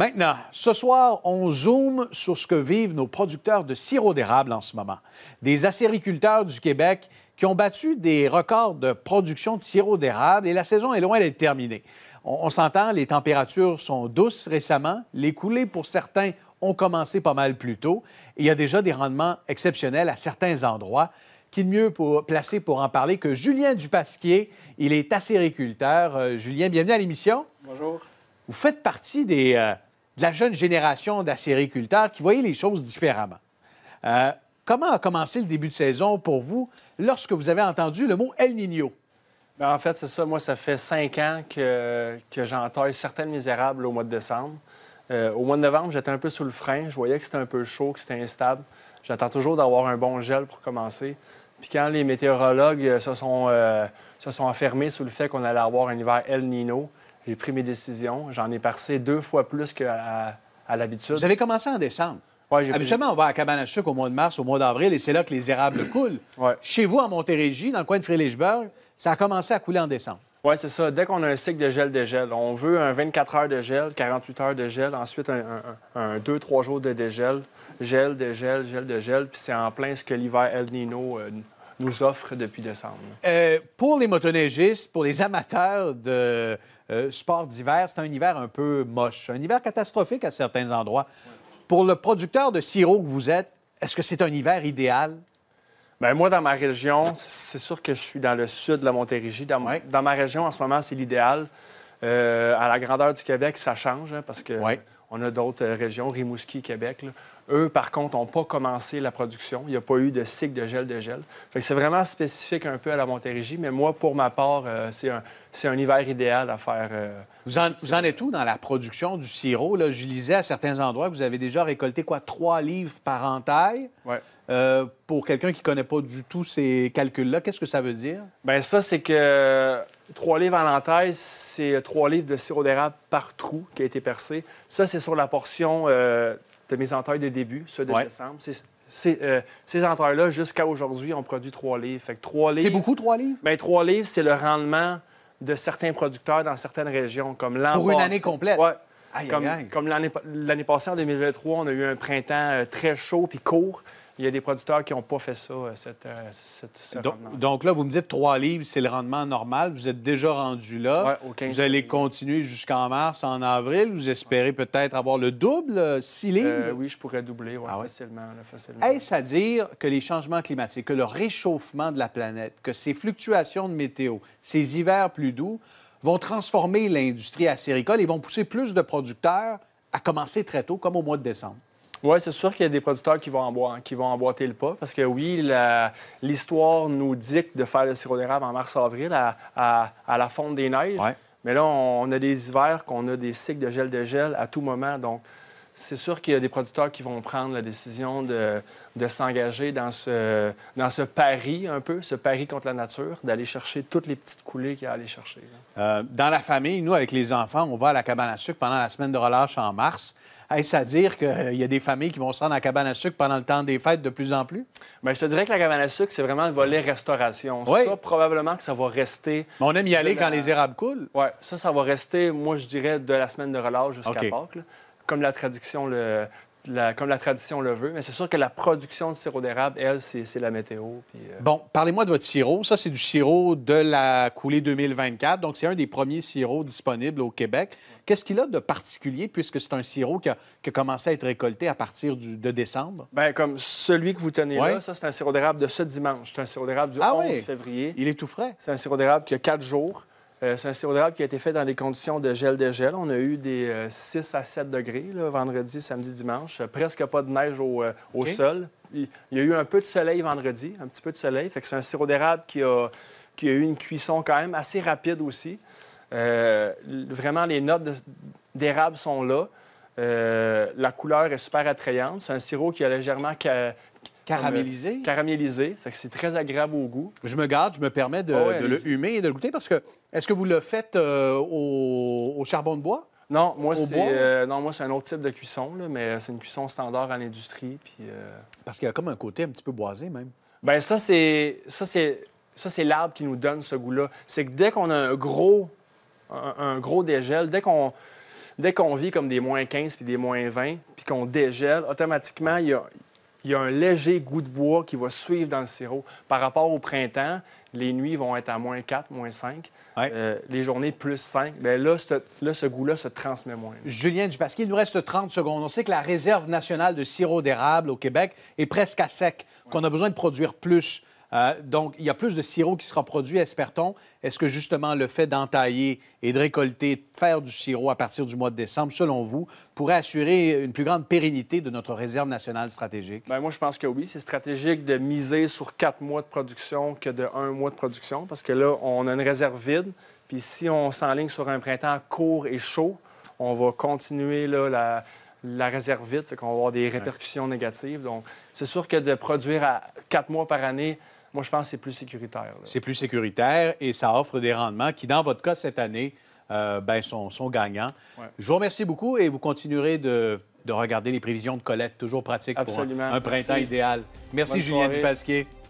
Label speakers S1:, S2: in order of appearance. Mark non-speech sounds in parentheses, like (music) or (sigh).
S1: Maintenant, ce soir, on zoome sur ce que vivent nos producteurs de sirop d'érable en ce moment. Des acériculteurs du Québec qui ont battu des records de production de sirop d'érable et la saison est loin d'être terminée. On, s'entend, les températures sont douces récemment, les coulées pour certains ont commencé pas mal plus tôt il y a déjà des rendements exceptionnels à certains endroits. Qui de mieux pour, placé pour en parler que Julien Dupasquier, il est acériculteur. Euh, Julien, bienvenue à l'émission. Bonjour. Vous faites partie des, euh, la jeune génération d'acériculteurs qui voyait les choses différemment. Euh, comment a commencé le début de saison pour vous lorsque vous avez entendu le mot El Niño? Ben, en
S2: fait, c'est ça. Moi, ça fait cinq ans que, que certaines misérables au mois de décembre. Euh, au mois de novembre, j'étais un peu sous le frein. Je voyais que c'était un peu chaud, que c'était instable. J'attends toujours d'avoir un bon gel pour commencer. Puis quand les météorologues euh, se sont, se sont enfermés sous le fait qu'on allait avoir un hiver El Nino, j'ai pris mes décisions. J'en ai passé deux fois plus
S1: qu'à l'habitude. Vous avez commencé en décembre. Ouais, Habituellement, on va à Cabane au mois de mars, au mois d'avril, et c'est là que les érables (clears throat) coulent. Chez vous, à Montérégie, dans le coin de Frélichburg, ça a commencé à couler en décembre.
S2: Oui, c'est ça. Dès qu'on a un cycle de gel, dégel, on veut un 24 heures de gel, 48 heures de gel, ensuite un, un, 2-3 jours de dégel, gel, dégel, gel, dégel, puis c'est en plein ce que l'hiver El Nino euh, nous offre depuis décembre.
S1: Euh, pour les motoneigistes, pour les amateurs de euh, sports d'hiver, c'est un hiver un peu moche, un hiver catastrophique à certains endroits. Pour le producteur de sirop que vous êtes, est-ce que c'est un hiver idéal? Bien, moi, dans ma région, c'est sûr que je suis dans le sud de la Montérégie. dans
S2: ma région, en ce moment, c'est l'idéal. Euh, à la grandeur du Québec, ça change hein, parce que on a d'autres euh, régions, Rimouski, Québec. Eux, par contre, n'ont pas commencé la production. Il n'y a pas eu de cycle de gel de gel. c'est vraiment spécifique un peu à la Montérégie. Mais moi, pour ma part, euh,
S1: c'est, un, hiver idéal à faire. vous, en, êtes où dans la production du sirop? Là, je lisais à certains endroits que vous avez déjà récolté quoi? trois livres par entaille. Oui. Euh, pour quelqu'un qui ne connaît pas du tout ces calculs-là, qu'est-ce que ça veut dire? Bien, ça, c'est que euh,
S2: trois livres en l'entaille, c'est euh, trois livres de sirop d'érable par trou qui a été percé. Ça, c'est sur la portion de mes entailles de début, ceux de décembre. ces entailles-là, jusqu'à aujourd'hui, ont produit trois livres. C'est beaucoup, trois livres? Bien, trois livres, c'est le rendement de certains producteurs dans certaines régions, comme l'an Pour une année complète? Ouais. comme, comme l'année passée, en 2023, on a eu un printemps très chaud puis court. Il y a des producteurs qui n'ont pas fait ça, euh, cette, euh,
S1: donc, là, vous me dites trois livres, c'est le rendement normal. Vous êtes déjà rendu là. vous allez continuer jusqu'en mars, en avril. Vous espérez peut-être avoir le double, 6 euh, livres?
S2: oui, je pourrais doubler ah facilement.
S1: Est-ce à dire que les changements climatiques, que le réchauffement de la planète, que ces fluctuations de météo, ces hivers plus doux, vont transformer l'industrie acéricole et vont pousser plus de producteurs à commencer très tôt, comme au mois de décembre? Oui, c'est sûr qu'il y a des producteurs qui vont, emboîter, qui vont le pas,
S2: parce que oui, l'histoire nous dicte de faire le sirop d'érable en mars-avril à, la fonte des neiges. Mais là, on, on a des hivers qu'on a des cycles de gel de gel à tout moment. Donc, c'est sûr qu'il y a des producteurs qui vont prendre la décision de, s'engager dans ce, dans ce pari un peu, ce pari contre la nature, d'aller chercher toutes les petites coulées qu'il y a à aller chercher.
S1: Euh, dans la famille, nous, avec les enfants, on va à la cabane à sucre pendant la semaine de relâche en mars. Est-ce à dire qu'il y a des familles qui vont se rendre à la cabane à sucre pendant le temps des fêtes de plus en plus? Bien, je te dirais que la cabane à sucre, c'est vraiment le volet restauration. Ça, probablement que ça va rester. on
S2: aime y aller quand les érables coulent. Oui, ça, ça va rester, moi, je dirais, de la semaine de relâche jusqu'à Pâques comme la tradition le, comme la tradition le veut. Mais c'est sûr que la production de sirop d'érable,
S1: elle, c'est la météo. Euh. Bon, parlez-moi de votre sirop. Ça, c'est du sirop de la coulée 2024. Donc, c'est un des premiers sirops disponibles au Québec. Qu'est-ce qu'il a de particulier, puisque c'est un sirop qui a, qui commencé à être récolté à partir de décembre? Bien, comme celui que vous tenez là,
S2: ça, c'est un sirop d'érable de ce dimanche. C'est un sirop d'érable du 11 ah février. Il est tout frais.
S1: C'est un sirop d'érable qui a quatre
S2: jours. Euh, c'est un sirop d'érable qui a été fait dans des conditions de gel de gel. On a eu des 6 euh, à 7 degrés là, vendredi, samedi, dimanche. Presque pas de neige au, euh, sol. Il, y a eu un peu de soleil vendredi, un petit peu de soleil. Fait c'est un sirop d'érable qui a, eu une cuisson quand même assez rapide aussi. vraiment, les notes d'érable sont là. la couleur est super attrayante. C'est un sirop qui a légèrement Caramélisé. Euh, caramélisé. Ça fait que c'est très agréable au goût. Je me garde, je me permets de, ah le
S1: humer et de le goûter parce que est-ce que vous le faites euh, au, charbon de bois?
S2: Non, moi, c'est, euh, non, moi, c'est un autre type de cuisson, là, mais c'est une cuisson standard en industrie Puis, Parce qu'il y a comme un côté un petit peu boisé, même. ben ça, c'est, ça, c'est, ça, c'est l'arbre qui nous donne ce goût-là. C'est que dès qu'on a un gros, un, gros dégel, dès qu'on, dès qu'on vit comme des moins 15 puis des moins 20, puis qu'on dégèle, automatiquement, il y a il y a un léger goût de bois qui va suivre dans le sirop. Par rapport au printemps, les nuits vont être à moins 4, moins 5. Euh, les journées, plus 5. Mais ben là, ce, là, ce goût-là se transmet moins.
S1: Julien Dupasquier, il nous reste 30 secondes. On sait que la réserve nationale de sirop d'érable au Québec est presque à sec, qu'on a besoin de produire plus. Euh, donc, il y a plus de sirop qui sera produit, espère-t-on. Est-ce que justement le fait d'entailler et de récolter, de faire du sirop à partir du mois de décembre, selon vous, pourrait assurer une plus grande pérennité de notre réserve nationale stratégique?
S2: Bien, moi, je pense que oui. C'est stratégique de miser sur quatre mois de production que de un mois de production, parce que là, on a une réserve vide. Puis si on s'enligne sur un printemps court et chaud, on va continuer la, réserve vide, fait qu'on va avoir des répercussions négatives. Donc, c'est sûr que de produire à
S1: quatre mois par année, moi, je pense que c'est plus sécuritaire. C'est plus sécuritaire et ça offre des rendements qui, dans votre cas, cette année, euh, ben, sont, sont gagnants. Je vous remercie beaucoup et vous continuerez de, regarder les prévisions de Colette, toujours pratique pour un, printemps idéal. Merci, Julien Dupasquier.